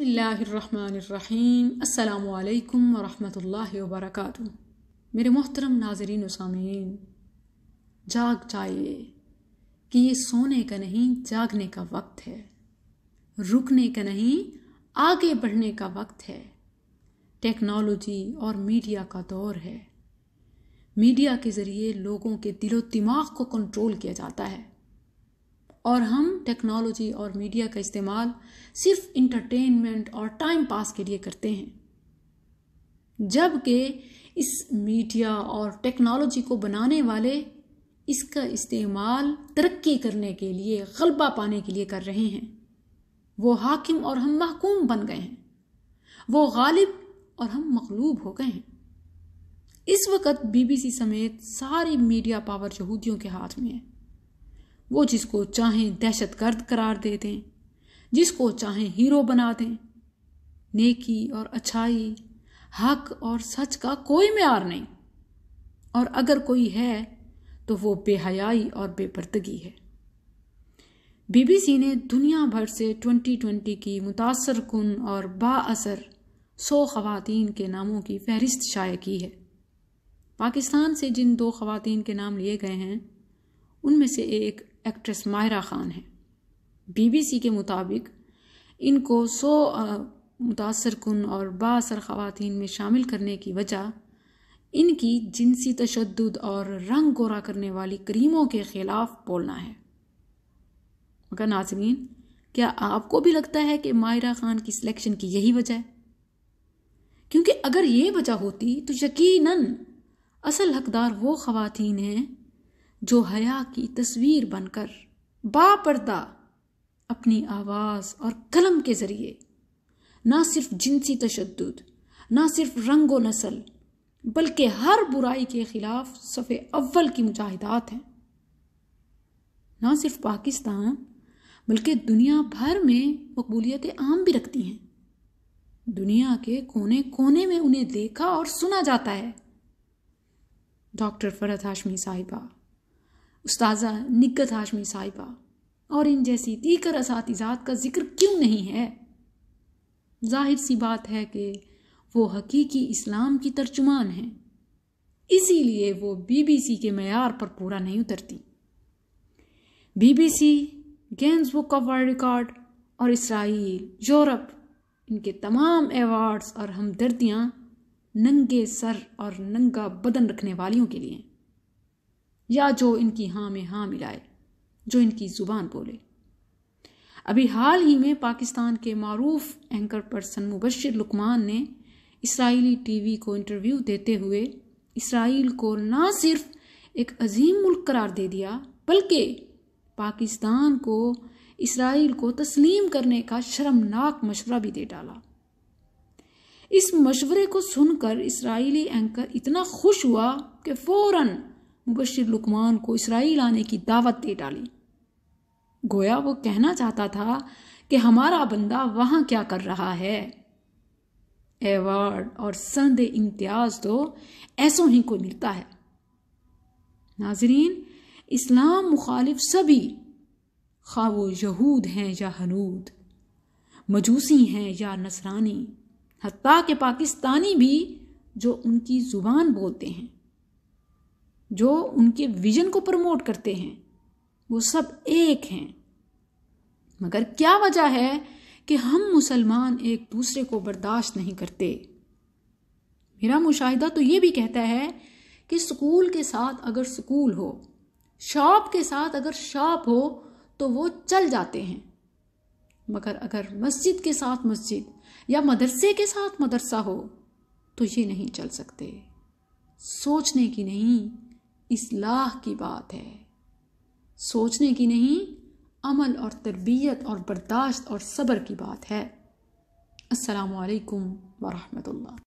بسم اللہ الرحمن الرحیم السلام علیکم ورحمۃ اللہ وبرکاتہ میرے محترم ناظرین و سامعین جاگ جائیے کہ یہ سونے کا نہیں جاگنے کا وقت ہے رکنے کا نہیں آگے بڑھنے کا وقت ہے ٹیکنالوجی اور میڈیا کا دور ہے میڈیا کے ذریعے لوگوں کے دل و دماغ کو کنٹرول کیا جاتا ہے اور ہم ٹیکنالوجی اور میڈیا کا استعمال صرف انٹرٹینمنٹ اور ٹائم پاس کے لیے کرتے ہیں جب کہ اس میڈیا اور ٹیکنالوجی کو بنانے والے اس کا استعمال ترقی کرنے کے لیے غلبہ پانے کے لیے کر رہے ہیں وہ حاکم اور ہم محکوم بن گئے ہیں وہ غالب اور ہم مغلوب ہو گئے ہیں اس وقت بی بی سی سمیت ساری میڈیا پاور یہودیوں کے ہاتھ میں ہے وہ جس کو چاہیں دہشت گرد قرار دے دیں جس کو چاہیں ہیرو بنا دیں نیکی اور اچھائی حق اور سچ کا کوئی معیار نہیں اور اگر کوئی ہے تو وہ بے حیائی اور بے پردگی ہے بی بی سی نے دنیا بھر سے ٹوینٹی ٹونٹی کی متاثر کن اور با اثر سو خواتین کے ناموں کی فہرست شائع کی ہے پاکستان سے جن دو خواتین کے نام لیے گئے ہیں ان میں سے ایک ایکٹریس ماہرہ خان ہیں بی بی سی کے مطابق ان کو سو متاثر کن اور با اثر خواتین میں شامل کرنے کی وجہ ان کی جنسی تشدد اور رنگ گورا کرنے والی کریموں کے خلاف بولنا ہے مگر ناظرین کیا آپ کو بھی لگتا ہے کہ ماہرہ خان کی سلیکشن کی یہی وجہ ہے کیونکہ اگر یہ وجہ ہوتی تو یقیناً اصل حقدار وہ خواتین ہیں جو حیا کی تصویر بن کر با پردہ اپنی آواز اور قلم کے ذریعے نہ صرف جنسی تشدد نہ صرف رنگ و نسل بلکہ ہر برائی کے خلاف صفح اول کی مجاہدات ہیں نہ صرف پاکستان بلکہ دنیا بھر میں مقبولیت عام بھی رکھتی ہیں دنیا کے کونے کونے میں انہیں دیکھا اور سنا جاتا ہے ڈاکٹر فرد ہاشمی صاحبہ استاذہ نگت ہاشمی صاحبہ اور ان جیسی دیگر اساتذات کا ذکر کیوں نہیں ہے ظاہر سی بات ہے کہ وہ حقیقی اسلام کی ترجمان ہیں اسی لیے وہ بی بی سی کے معیار پر پورا نہیں اترتی B B C Guinness book of world record اور اسرائیل یورپ ان کے تمام ایوارڈز اور ہمدردیاں ننگے سر اور ننگا بدن رکھنے والیوں کے لیے یا جو ان کی ہاں میں ہاں ملائے جو ان کی زبان بولے ابھی حال ہی میں پاکستان کے معروف اینکر پرسن مبشر لکمان نے اسرائیلی ٹی وی کو انٹرویو دیتے ہوئے اسرائیل کو نہ صرف ایک عظیم ملک قرار دے دیا بلکہ پاکستان کو اسرائیل کو تسلیم کرنے کا شرمناک مشورہ بھی دے ڈالا اس مشورے کو سن کر اسرائیلی اینکر اتنا خوش ہوا کہ فوراً مبشر لکمان کو اسرائیل آنے کی دعوت دے ڈالی گویا وہ کہنا چاہتا تھا کہ ہمارا بندہ وہاں کیا کر رہا ہے ایوارڈ اور سند امتیاز تو ایسوں ہی کو ملتا ہے ناظرین اسلام مخالف سبھی خواہ وہ یہود ہیں یا ہنود مجوسی ہیں یا نصرانی حتیٰ کہ پاکستانی بھی جو ان کی زبان بولتے ہیں جو ان کے ویژن کو پروموٹ کرتے ہیں وہ سب ایک ہیں مگر کیا وجہ ہے کہ ہم مسلمان ایک دوسرے کو برداشت نہیں کرتے میرا مشاہدہ تو یہ بھی کہتا ہے کہ سکول کے ساتھ اگر سکول ہو شاپ کے ساتھ اگر شاپ ہو تو وہ چل جاتے ہیں مگر اگر مسجد کے ساتھ مسجد یا مدرسے کے ساتھ مدرسہ ہو تو یہ نہیں چل سکتے سوچنے کی نہیں اصلاح کی بات ہے سوچنے کی نہیں عمل اور تربیت اور برداشت اور صبر کی بات ہے السلام علیکم ورحمۃ اللہ